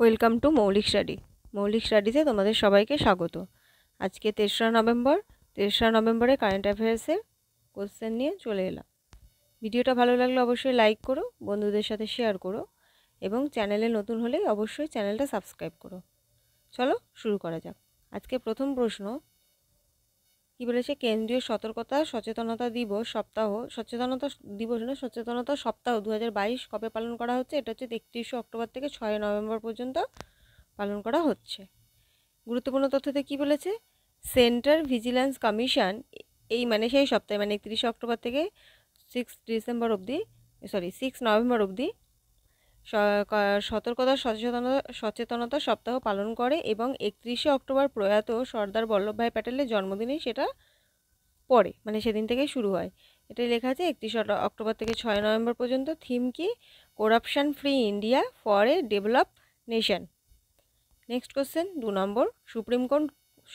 welcome to মৌলিক study মৌলিক স্টাডিতে তোমাদের সবাইকে স্বাগত আজকে তেসরা নভেম্বর তেসরা নভেম্বরে কারেন্ট অ্যাফেয়ার্সের কোশ্চেন নিয়ে চলে এলাম ভিডিওটা ভালো লাগলে অবশ্যই লাইক করো বন্ধুদের সাথে শেয়ার করো এবং চ্যানেলে নতুন হলে অবশ্যই চ্যানেলটা সাবস্ক্রাইব করো চলো শুরু করা যাক আজকে প্রথম প্রশ্ন কি বলেছে কেন্দ্রীয় সতর্কতা সচেতনতা দিবস সপ্তাহ সচেতনতা দিবস না সচেতনতা সপ্তাহ দু কবে পালন করা হচ্ছে এটা হচ্ছে একত্রিশে অক্টোবর থেকে ছয় নভেম্বর পর্যন্ত পালন করা হচ্ছে গুরুত্বপূর্ণ তথ্যতে কি বলেছে সেন্ট্রাল ভিজিল্যান্স কমিশন এই মানে সেই সপ্তাহে মানে একত্রিশে অক্টোবর থেকে সিক্স ডিসেম্বর অবধি সরি সিক্স নভেম্বর অবধি সতর্কতা সচেতনতা সচেতনতা সপ্তাহ পালন করে এবং একত্রিশে অক্টোবর প্রয়াত সর্দার বল্লভভাই প্যাটেলের জন্মদিনে সেটা পড়ে মানে সেদিন থেকে শুরু হয় এটাই লেখা আছে একত্রিশ অক্টোবর থেকে ছয় নভেম্বর পর্যন্ত থিম কি corruption free India for a develop nation next question দু number supreme court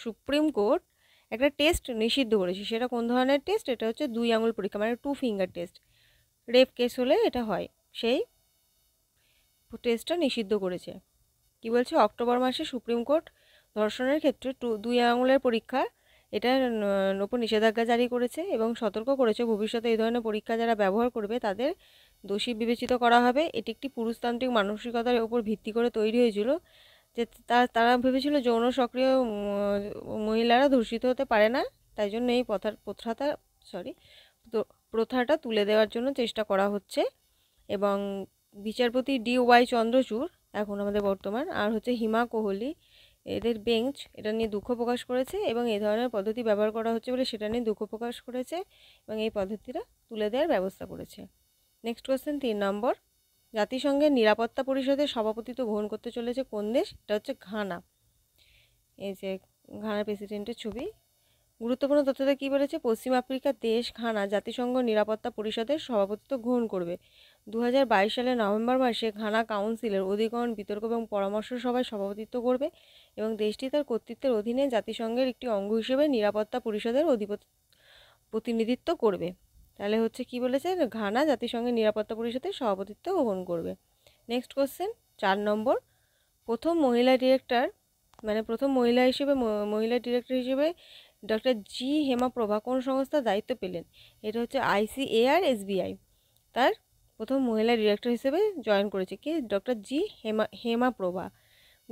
supreme court একটা টেস্ট নিষিদ্ধ করেছে সেটা কোন ধরনের টেস্ট এটা হচ্ছে দুই আঙুল পরীক্ষা মানে two finger test rape case হলে এটা হয় সেই টেস্টটা নিষিদ্ধ করেছে কি বলছে অক্টোবর মাসে সুপ্রিম কোর্ট ধর্ষণের ক্ষেত্রে টু দুই আঙুলের পরীক্ষা এটার ওপর নিষেধাজ্ঞা জারি করেছে এবং সতর্ক করেছে ভবিষ্যতে এই ধরনের পরীক্ষা যারা ব্যবহার করবে তাদের দোষী বিবেচিত করা হবে এটি একটি পুরুষতান্ত্রিক মানসিকতার উপর ভিত্তি করে তৈরি হয়েছিল যে তারা ভেবেছিল যৌন সক্রিয় মহিলারা ধর্ষিত হতে পারে না তাই জন্য এই প্রথার প্রথাটা সরি প্রথাটা তুলে দেওয়ার জন্য চেষ্টা করা হচ্ছে এবং বিচারপতি ডি ওয়াই চন্দ্রচূড় এখন আমাদের বর্তমান আর হচ্ছে হিমা কোহলি এদের বেঞ্চ এটা নিয়ে দুঃখ প্রকাশ করেছে এবং এই ধরনের পদ্ধতি ব্যবহার করা হচ্ছে বলে সেটা নিয়ে দুঃখ প্রকাশ করেছে এবং এই পদ্ধতিটা তুলে দেওয়ার ব্যবস্থা করেছে নেক্সট কোয়েশ্চেন তিন নম্বর জাতিসংঘের নিরাপত্তা পরিষদের সভাপতিত্ব গ্রহণ করতে চলেছে কোন দেশ এটা হচ্ছে ঘানা এই যে ঘানা প্রেসিডেন্টের ছবি গুরুত্বপূর্ণ তথ্যটা কী বলেছে পশ্চিম আফ্রিকার দেশ ঘানা জাতিসংঘ নিরাপত্তা পরিষদের সভাপতিত্ব গ্রহণ করবে দু সালের নভেম্বর মাসে ঘানা কাউন্সিলের অধিগ্রহণ বিতর্ক এবং পরামর্শ সভায় সভাপতিত্ব করবে এবং দেশটি তার কর্তৃত্বের অধীনে জাতিসংঘের একটি অঙ্গ হিসেবে নিরাপত্তা পরিষদের অধিপতি প্রতিনিধিত্ব করবে তাহলে হচ্ছে কি বলেছে ঘানা জাতিসংঘের নিরাপত্তা পরিষদের সভাপতিত্ব গ্রহণ করবে নেক্সট কোশ্চেন চার নম্বর প্রথম মহিলা ডিরেক্টর মানে প্রথম মহিলা হিসেবে মহিলা ডিরেক্টর হিসেবে ডক্টর জি হেমা প্রভা কোন সংস্থা দায়িত্ব পেলেন এটা হচ্ছে আইসিএআর এসবিআই তার প্রথম মহিলা ডিরেক্টর হিসেবে জয়েন করেছে কে ডক্টর জি হেমা হেমা প্রভা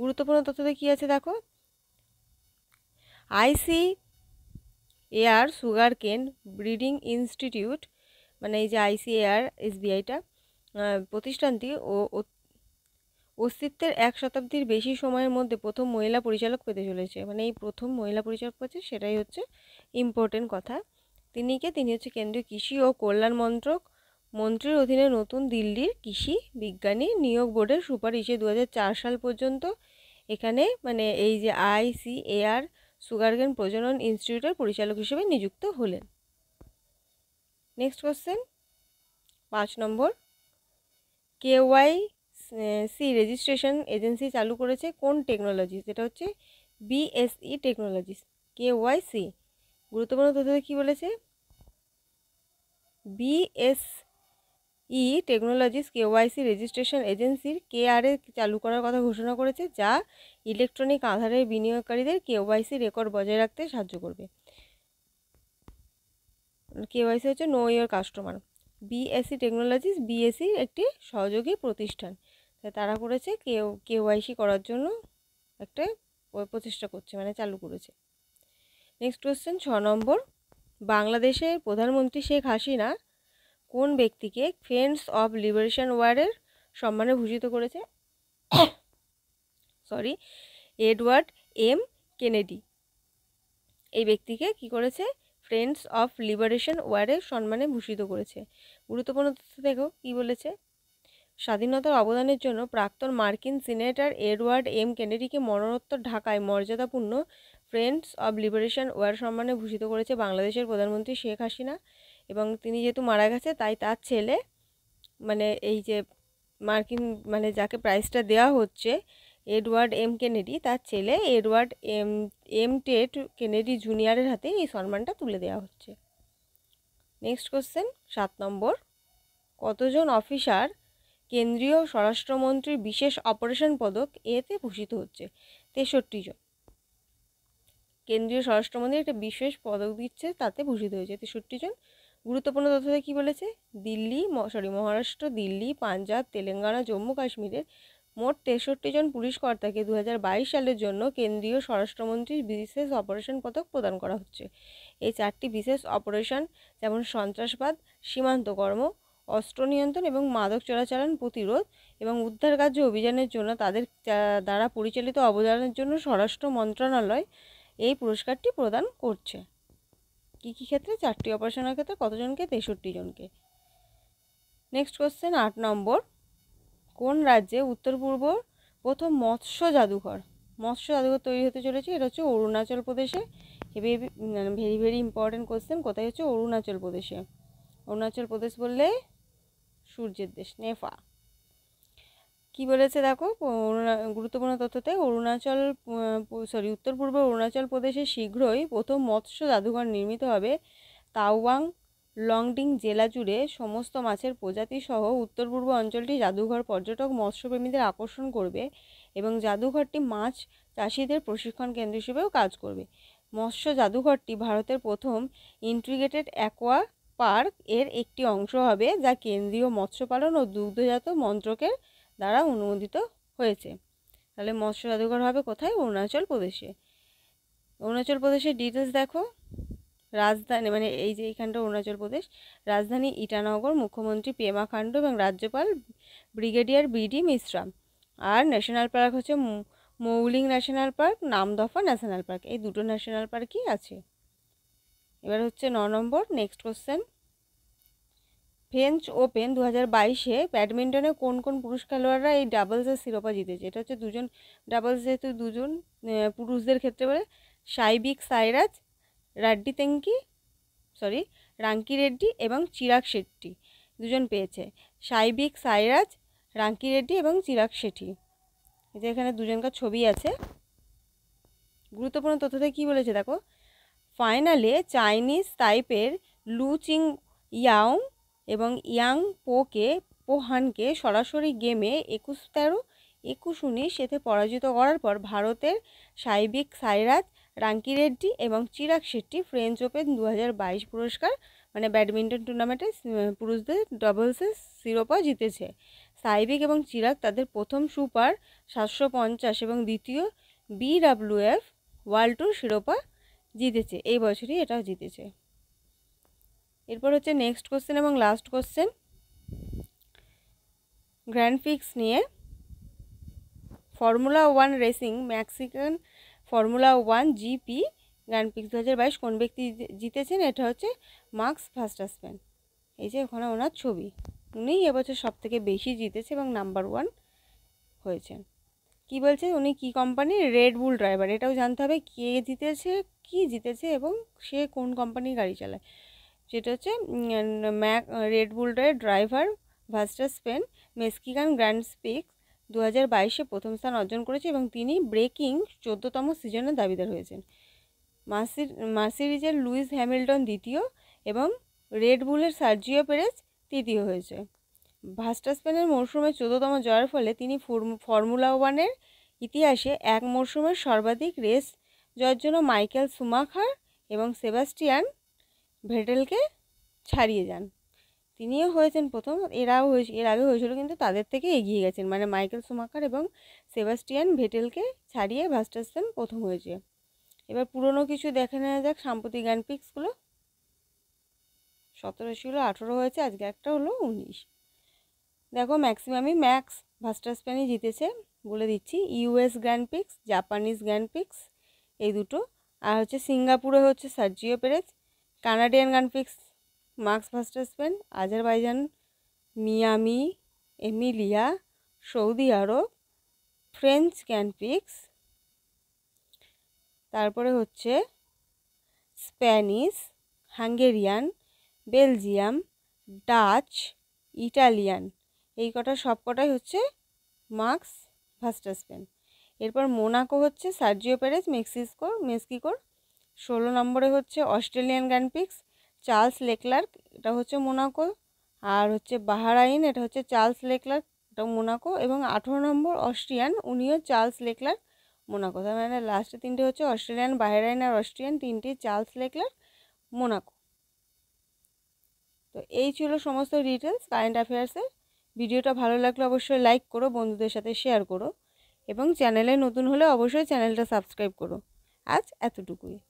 গুরুত্বপূর্ণ তথ্যতে কী আছে দেখো ICAR sugarcane breeding institute মানে এই যে আইসি এয়ার এসবিআইটা প্রতিষ্ঠানটি ও অস্তিত্বের এক শতাব্দীর বেশি সময়ের মধ্যে প্রথম মহিলা পরিচালক পেতে চলেছে মানে এই প্রথম মহিলা পরিচালক পেয়েছে সেটাই হচ্ছে ইম্পর্টেন্ট কথা তিনিকে তিনি হচ্ছে কেন্দ্রীয় কৃষি ও কল্যাণ মন্ত্রক মন্ত্রীর অধীনে নতুন দিল্লির কৃষি বিজ্ঞানী নিয়োগ বোর্ডের সুপারিশে দু সাল পর্যন্ত এখানে মানে এই যে আইসিএআর সুগারগেন প্রজনন ইনস্টিটিউটের পরিচালক হিসেবে নিযুক্ত হলেন নেক্সট কোশ্চেন পাঁচ number KYC registration agency চালু করেছে কোন টেকনোলজি যেটা হচ্ছে বিএসই টেকনোলজিস কেওয়াইসি গুরুত্বপূর্ণ তথ্য কী বলেছে BSE technologies KYC registration এজেন্সির কেআরএ চালু করার কথা ঘোষণা করেছে যা ইলেকট্রনিক আধারের বিনিয়োগকারীদের কেওয়াইসি রেকর্ড বজায় রাখতে সাহায্য করবে কেওয়াইসি হচ্ছে know your customer BSC technologies BSC একটি সহযোগী প্রতিষ্ঠান তারা করেছে কেউ কেওয়াইসি করার জন্য একটা প্রচেষ্টা করছে মানে চালু করেছে নেক্সট কোয়েশ্চেন ছ নম্বর বাংলাদেশের প্রধানমন্ত্রী শেখ হাসিনা কোন ব্যক্তিকে ফ্রেন্ডস অব লিবারেশন ওয়ারের সম্মানে ভূষিত করেছে সরি এডওয়ার্ড এম কেনেডি এই ব্যক্তিকে কি করেছে ফ্রেন্ডস অফ লিবারেশন ওয়ারের সম্মানে ভূষিত করেছে গুরুত্বপূর্ণ তথ্য দেখো কী বলেছে স্বাধীনতার অবদানের জন্য প্রাক্তন মার্কিন সিনেটর এডওয়ার্ড এম কেনেডিকে মরণোত্তর ঢাকায় মর্যাদাপূর্ণ ফ্রেন্ডস অব লিবারেশন ওয়ার সম্মানে ভূষিত করেছে বাংলাদেশের প্রধানমন্ত্রী শেখ হাসিনা এবং তিনি যেহেতু মারা গেছে তাই তার ছেলে মানে এই যে মার্কিন মানে যাকে প্রাইজটা দেওয়া হচ্ছে এডওয়ার্ড এম কেনেডি তার ছেলে Edward M M Ted Kennedy জুনিয়রের হাতে এই সম্মানটা তুলে দেওয়া হচ্ছে নেক্সট কোশ্চেন সাত নম্বর কতজন অফিসার কেন্দ্রীয় স্বরাষ্ট্রমন্ত্রীর বিশেষ অপারেশন পদক এতে ভূষিত হচ্ছে তেষট্টি জন কেন্দ্রীয় স্বরাষ্ট্রমন্ত্রী একটা বিশেষ পদক দিচ্ছে তাতে ভূষিত হয়েছে তেষট্টি জন গুরুত্বপূর্ণ তথ্য কি বলেছে দিল্লি সরি মহারাষ্ট্র দিল্লি পাঞ্জাব তেলেঙ্গানা জম্মু কাশ্মীরের মোট তেষট্টি জন পুলিশ কর্তাকে দু সালের জন্য কেন্দ্রীয় স্বরাষ্ট্রমন্ত্রীর বিশেষ অপারেশন পদক প্রদান করা হচ্ছে এই চারটি বিশেষ অপারেশন যেমন সন্ত্রাসবাদ সীমান্ত কর্ম অস্ত্র নিয়ন্ত্রণ এবং মাদক চোরাচালান প্রতিরোধ এবং উদ্ধার কার্য অভিযানের জন্য তাদের দ্বারা পরিচালিত অবদানের জন্য স্বরাষ্ট্র মন্ত্রণালয় এই পুরস্কারটি প্রদান করছে কী কী ক্ষেত্রে চারটি অপারেশনের ক্ষেত্রে কতজনকে তেষট্টি জনকে নেক্সট কোশ্চেন আট নম্বর কোন রাজ্যে উত্তর পূর্ব প্রথম মৎস্য জাদুঘর মৎস্য জাদুঘর তৈরি হতে চলেছে এটা হচ্ছে অরুণাচল প্রদেশে হেভি মানে ভেরি ভেরি ইম্পর্টেন্ট কোশ্চেন কোথায় হচ্ছে অরুণাচল প্রদেশে অরুণাচল প্রদেশ বললে সূর্যের দেশ নেফা কি বলেছে দেখো গুরুত্বপূর্ণ তথ্যতে অরুণাচল সরি উত্তর পূর্ব অরুণাচল প্রদেশে শীঘ্রই প্রথম মৎস্য জাদুঘর নির্মিত হবে তাওয়াং লংডিং জেলা জুড়ে সমস্ত মাছের প্রজাতি সহ উত্তর পূর্ব অঞ্চলটি জাদুঘর পর্যটক মৎস্যপ্রেমীদের আকর্ষণ করবে এবং জাদুঘরটি মাছ চাষিদের প্রশিক্ষণ কেন্দ্র হিসেবেও কাজ করবে মৎস্য জাদুঘরটি ভারতের প্রথম ইন্টিগ্রেটেড অ্যাকোয়া পার্ক এর একটি অংশ হবে যা কেন্দ্রীয় মৎস্যপালন ও দুগ্ধজাত মন্ত্রকের দ্বারা অনুমোদিত হয়েছে তাহলে মৎস্য জাদুঘর হবে কোথায় অরুণাচল প্রদেশে অরুণাচল প্রদেশের ডিটেলস দেখো রাজধানী মানে এই যে এইখানটা অরুণাচল প্রদেশ রাজধানী ইটানগর মুখ্যমন্ত্রী পেমা খান্ডু এবং রাজ্যপাল ব্রিগেডিয়ার বিডি মিশ্রা আর ন্যাশনাল পার্ক হচ্ছে Mouling national park Namdapha national park এই দুটো ন্যাশনাল পার্কই আছে এবার হচ্ছে ন নম্বর নেক্সট কোশ্চেন ফ্রেঞ্চ ওপেন দু হাজার বাইশে ব্যাডমিন্টনে কোন কোন পুরুষ খেলোয়াড়রা এই ডাবলসের শিরোপা জিতেছে এটা হচ্ছে দুজন ডাবলস যেহেতু দুজন পুরুষদের ক্ষেত্রে বলে সাইবিক সাইরাজ রাড্ডি তেঙ্কি সরি রাঙ্কি রেড্ডি এবং চিরাগ শেট্টি দুজন পেয়েছে সাইবিক সাইরাজ রাঙ্কি রেড্ডি এবং চিরাগ শেঠি যে এখানে দুজনকার ছবি আছে গুরুত্বপূর্ণ তথ্যতে কি বলেছে দেখো ফাইনালে চাইনিজ টাইপের লু চিং ইয়াং এবং ইয়াং পোকে পোহানকে সরাসরি গেমে একুশ তেরো একুশ উনিশ এতে পরাজিত করার পর ভারতের সাইবিক সাইরাজ রাঙ্কি রেড্ডি এবং চিরাগ শেট্টি ফ্রেঞ্চ ওপেন দু পুরস্কার মানে ব্যাডমিন্টন টুর্নামেন্টে পুরুষদের ডবলসের শিরোপা জিতেছে সাইবিক এবং চিরাগ তাদের প্রথম সুপার সাতশো পঞ্চাশ এবং দ্বিতীয় বিডাব্লিউএফ ওয়ার্ল্ড টুর শিরোপা জিতেছে এই বছরই এটাও জিতেছে এরপর হচ্ছে নেক্সট কোশ্চেন এবং লাস্ট কোশ্চেন গ্র্যান্ড ফিক্স নিয়ে formula one racing Mexican formula one GP grand prix দু কোন ব্যক্তি জিতেছেন এটা হচ্ছে মার্কস ফার্স্টাসম্যান এই যে ওখানে ওনার ছবি উনিই এবছর সব থেকে বেশি জিতেছে এবং নাম্বার ওয়ান হয়েছে কি বলছে উনি কি কোম্পানি রেড বুল ড্রাইভার এটাও জানতে হবে কে জিতেছে কি জিতেছে এবং সে কোন কোম্পানির গাড়ি চালায় যেটা হচ্ছে ম্যাক রেডবুলডের driver Verstappen Mexican grand prix দু হাজার বাইশে প্রথম স্থান অর্জন করেছে এবং তিনি ব্রেকিং চোদ্দোতম সিজনের দাবিদার হয়েছেন মার্সি মার্সিরিজের লুইস হ্যামিল্টন দ্বিতীয় এবং রেডবুলের সার্জিও পেরেজ তৃতীয় হয়েছে ভাস্টার স্পেনের মরশুমে চোদ্দতম জয়ের ফলে তিনি ফর্মুলা ওয়ানের ইতিহাসে এক মরশুমের সর্বাধিক রেস জয়ের জন্য মাইকেল সুমাখার এবং সেবাস্টিয়ান ভেটেলকে ছাড়িয়ে যান তিনিও হয়েছেন প্রথম এরাও হয়েছে এর আগে হয়েছিল কিন্তু তাদের থেকে এগিয়ে গেছেন মানে মাইকেল সুমাকার এবং সেবাস্টিয়ান ভেটেলকে ছাড়িয়ে ভাস্টারসেন প্রথম হয়েছে এবার পুরনো কিছু দেখে নেওয়া যাক সাম্প্রতিক গ্র্যান্ড পিক্সগুলো সতেরো ছিল আঠেরো হয়েছে আজকে একটা হলো উনিশ দেখো ম্যাক্সিমামই ম্যাক্স ভাস্টারসপ্যানই জিতেছে বলে দিচ্ছি US grand prix Japanese grand prix এই দুটো আর হচ্ছে সিঙ্গাপুরে হচ্ছে Sergio Perez Canadian grand prix Max Spain Azerbaijan Miami Emilia Saudi Arab French grand prix তারপরে হচ্ছে Spanish Hungarian Belgium Dutch Italian এই কটা সব কটাই হচ্ছে মার্কস ভাস্টাসপেন এরপর মোনাকো হচ্ছে সার্জিও প্যারেস মেক্সিকো মেক্সিকোর ষোলো নম্বরে হচ্ছে অস্ট্রেলিয়ান পিক্স চার্লস লেকলার্ক এটা হচ্ছে মোনাকো আর হচ্ছে বাহারাইন এটা হচ্ছে চার্লস লেকলার্ক এটা মোনাকো এবং আঠেরো নম্বর অস্ট্রিয়ান উনিও চার্লস লেকলার্ক মোনাকো তার মানে লাস্টে তিনটে হচ্ছে অস্ট্রেলিয়ান বাহারাইন আর অস্ট্রিয়ান তিনটি চার্লস লেকলার্ক মোনাকো তো এই ছিল সমস্ত ডিটেলস কারেন্ট অ্যাফেয়ার্সের ভিডিওটা ভালো লাগলে অবশ্যই লাইক করো বন্ধুদের সাথে শেয়ার করো এবং চ্যানেলে নতুন হলে অবশ্যই চ্যানেলটা সাবস্ক্রাইব করো আজ এতটুকুই